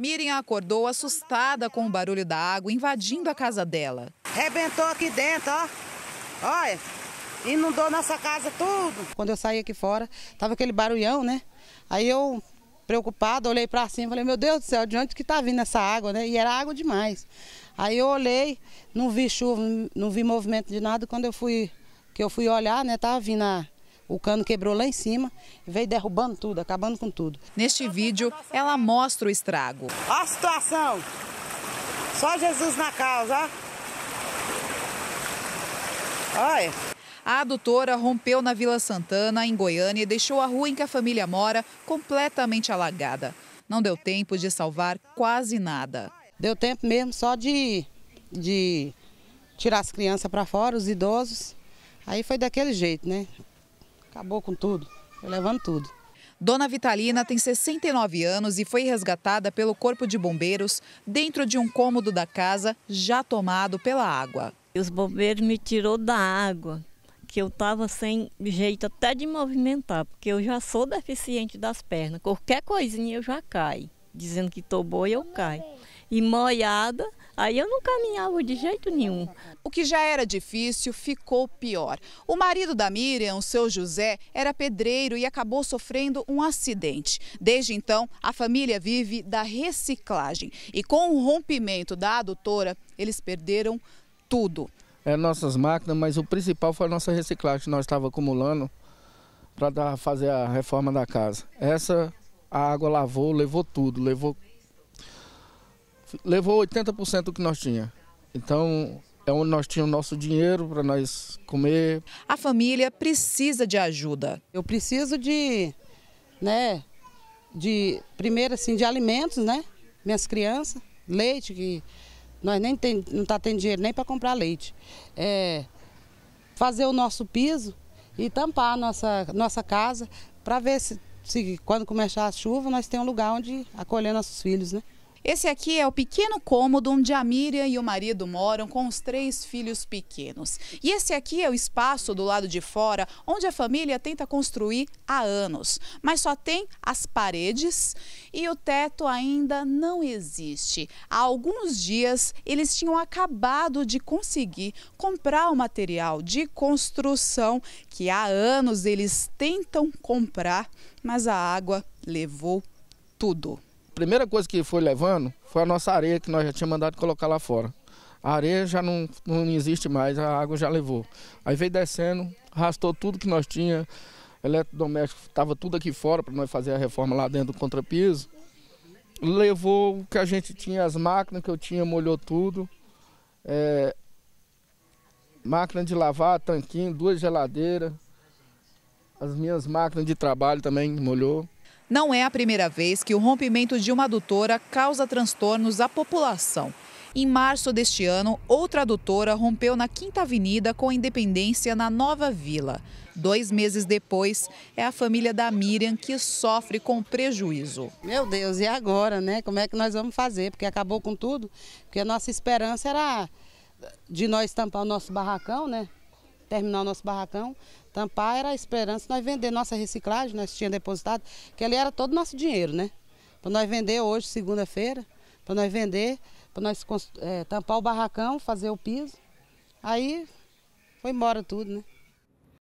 Miriam acordou assustada com o barulho da água invadindo a casa dela. Rebentou aqui dentro, ó. Olha, inundou nossa casa tudo. Quando eu saí aqui fora, tava aquele barulhão, né? Aí eu, preocupada, olhei para cima e falei, meu Deus do céu, de onde que tá vindo essa água, né? E era água demais. Aí eu olhei, não vi chuva, não vi movimento de nada. Quando eu fui, que eu fui olhar, né, tava vindo a o cano quebrou lá em cima, veio derrubando tudo, acabando com tudo. Neste vídeo, ela mostra o estrago. Olha a situação. Só Jesus na causa. Olha. A adutora rompeu na Vila Santana, em Goiânia, e deixou a rua em que a família mora completamente alagada. Não deu tempo de salvar quase nada. Deu tempo mesmo só de, de tirar as crianças para fora, os idosos. Aí foi daquele jeito, né? Acabou com tudo, foi levando tudo. Dona Vitalina tem 69 anos e foi resgatada pelo Corpo de Bombeiros dentro de um cômodo da casa já tomado pela água. Os bombeiros me tirou da água, que eu estava sem jeito até de movimentar, porque eu já sou deficiente das pernas. Qualquer coisinha eu já caio. Dizendo que estou boa, eu caio e molhada. Aí eu não caminhava de jeito nenhum. O que já era difícil ficou pior. O marido da Miriam, o seu José, era pedreiro e acabou sofrendo um acidente. Desde então, a família vive da reciclagem. E com o rompimento da adutora, eles perderam tudo. É nossas máquinas, mas o principal foi a nossa reciclagem nós estávamos acumulando para fazer a reforma da casa. Essa a água lavou, levou tudo, levou levou 80% do que nós tinha. Então, é onde nós tínhamos nosso dinheiro para nós comer. A família precisa de ajuda. Eu preciso de, né, de primeiro assim de alimentos, né? Minhas crianças, leite que nós nem tem, não tá tendo dinheiro nem para comprar leite. É, fazer o nosso piso e tampar a nossa nossa casa para ver se, se quando começar a chuva nós temos um lugar onde acolher nossos filhos, né? Esse aqui é o pequeno cômodo onde a Miriam e o marido moram com os três filhos pequenos. E esse aqui é o espaço do lado de fora onde a família tenta construir há anos, mas só tem as paredes e o teto ainda não existe. Há alguns dias eles tinham acabado de conseguir comprar o material de construção que há anos eles tentam comprar, mas a água levou tudo primeira coisa que foi levando foi a nossa areia que nós já tínhamos mandado colocar lá fora. A areia já não, não existe mais, a água já levou. Aí veio descendo, arrastou tudo que nós tinha, eletrodoméstico estava tudo aqui fora para nós fazer a reforma lá dentro do contrapiso. Levou o que a gente tinha, as máquinas que eu tinha, molhou tudo. É, máquina de lavar, tanquinho, duas geladeiras. As minhas máquinas de trabalho também molhou. Não é a primeira vez que o rompimento de uma adutora causa transtornos à população. Em março deste ano, outra adutora rompeu na Quinta Avenida com Independência na Nova Vila. Dois meses depois, é a família da Miriam que sofre com prejuízo. Meu Deus, e agora, né? Como é que nós vamos fazer? Porque acabou com tudo. Porque a nossa esperança era de nós tampar o nosso barracão, né? terminar o nosso barracão, tampar era a esperança, nós vender nossa reciclagem, nós tínhamos depositado, que ali era todo o nosso dinheiro, né? Para nós vender hoje, segunda-feira, para nós vender, para nós é, tampar o barracão, fazer o piso. Aí foi embora tudo, né?